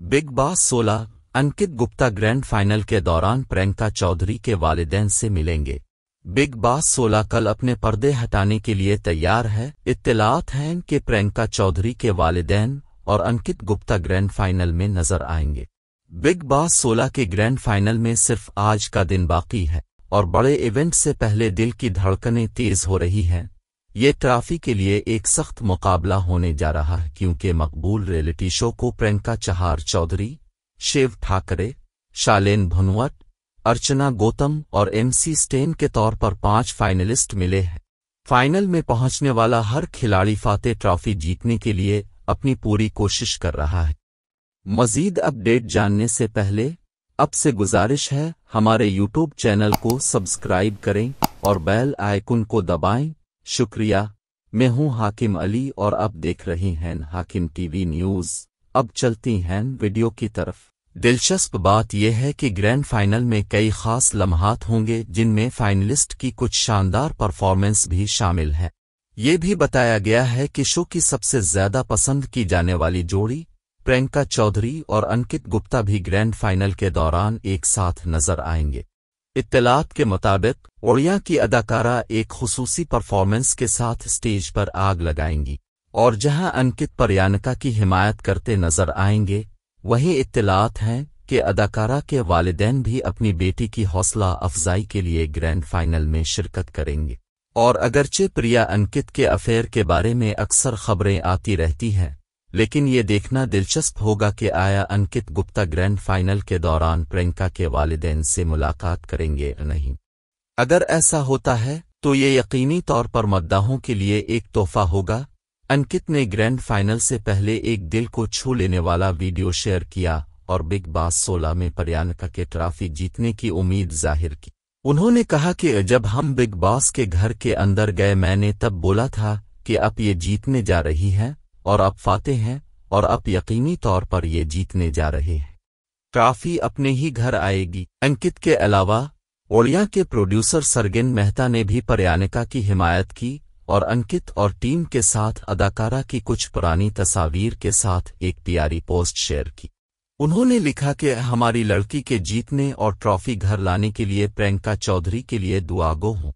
big boss सोलह अंकित Gupta grand final के दौरान प्रियंका चौधरी के वालदेन से मिलेंगे बिग बॉस सोलह कल अपने पर्दे हटाने के लिए तैयार है इत्तलात हैं कि प्रियंका चौधरी के वालदेन और अंकित गुप्ता ग्रैंड फाइनल में नजर आएंगे बिग बॉस सोलह के ग्रैंड फाइनल में सिर्फ आज का दिन बाकी है और बड़े इवेंट से पहले दिल की धड़कनें तेज हो रही हैं ये ट्राफी के लिए एक सख्त मुकाबला होने जा रहा है क्योंकि मकबूल रियलिटी शो को प्रियंका चहार चौधरी शिव ठाकरे शालेन भुनवट अर्चना गौतम और एमसी स्टेन के तौर पर पांच फाइनलिस्ट मिले हैं फाइनल में पहुंचने वाला हर खिलाड़ी फाते ट्रॉफी जीतने के लिए अपनी पूरी कोशिश कर रहा है मजीद अपडेट जानने से पहले अब से गुजारिश है हमारे यूट्यूब चैनल को सब्सक्राइब करें और बेल आइकन को दबाएं शुक्रिया मैं हूं हाकिम अली और आप देख रही हैं हाकिम टीवी न्यूज अब चलती हैं वीडियो की तरफ दिलचस्प बात यह है कि ग्रैंड फाइनल में कई खास लम्हात होंगे जिनमें फाइनलिस्ट की कुछ शानदार परफॉर्मेंस भी शामिल है ये भी बताया गया है कि शो की सबसे ज्यादा पसंद की जाने वाली जोड़ी प्रियंका चौधरी और अंकित गुप्ता भी ग्रैंड फाइनल के दौरान एक साथ नजर आएंगे इत्तलात के मुताबिक ओड़िया की अदाकारा एक खसूसी परफॉर्मेंस के साथ स्टेज पर आग लगाएंगी और जहां अंकित परयानका की हिमायत करते नजर आएंगे वहीं इत्तलात हैं कि अदाकारा के वालदेन भी अपनी बेटी की हौसला अफजाई के लिए ग्रैंड फाइनल में शिरकत करेंगे और अगरचे प्रिया अंकित के अफेयर के बारे में अक्सर खबरें आती रहती हैं लेकिन ये देखना दिलचस्प होगा कि आया अंकित गुप्ता ग्रैंड फाइनल के दौरान प्रियंका के वालदेन से मुलाकात करेंगे नहीं अगर ऐसा होता है तो ये यकीनी तौर पर मद्दाहों के लिए एक तोहफा होगा अंकित ने ग्रैंड फाइनल से पहले एक दिल को छू लेने वाला वीडियो शेयर किया और बिग बास सोलह में पर्यानका के ट्रॉफी जीतने की उम्मीद जाहिर की उन्होंने कहा कि जब हम बिग बॉस के घर के अंदर गए मैंने तब बोला था कि आप ये जीतने जा रही हैं और अब फाते हैं और अब यकीनी तौर पर ये जीतने जा रहे हैं काफी अपने ही घर आएगी अंकित के अलावा ओलिया के प्रोड्यूसर सरगिन मेहता ने भी पर्यानिका की हिमायत की और अंकित और टीम के साथ अदाकारा की कुछ पुरानी तस्वीर के साथ एक प्यारी पोस्ट शेयर की उन्होंने लिखा कि हमारी लड़की के जीतने और ट्रॉफी घर लाने के लिए प्रियंका चौधरी के लिए दुआगो हों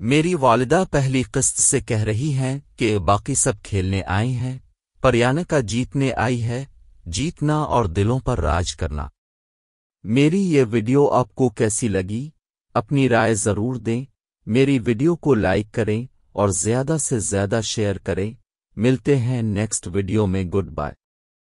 मेरी वालिदा पहली किस्त से कह रही हैं कि बाकी सब खेलने आई हैं परयाना का जीतने आई है जीतना और दिलों पर राज करना मेरी ये वीडियो आपको कैसी लगी अपनी राय ज़रूर दें मेरी वीडियो को लाइक करें और ज़्यादा से ज़्यादा शेयर करें मिलते हैं नेक्स्ट वीडियो में गुड बाय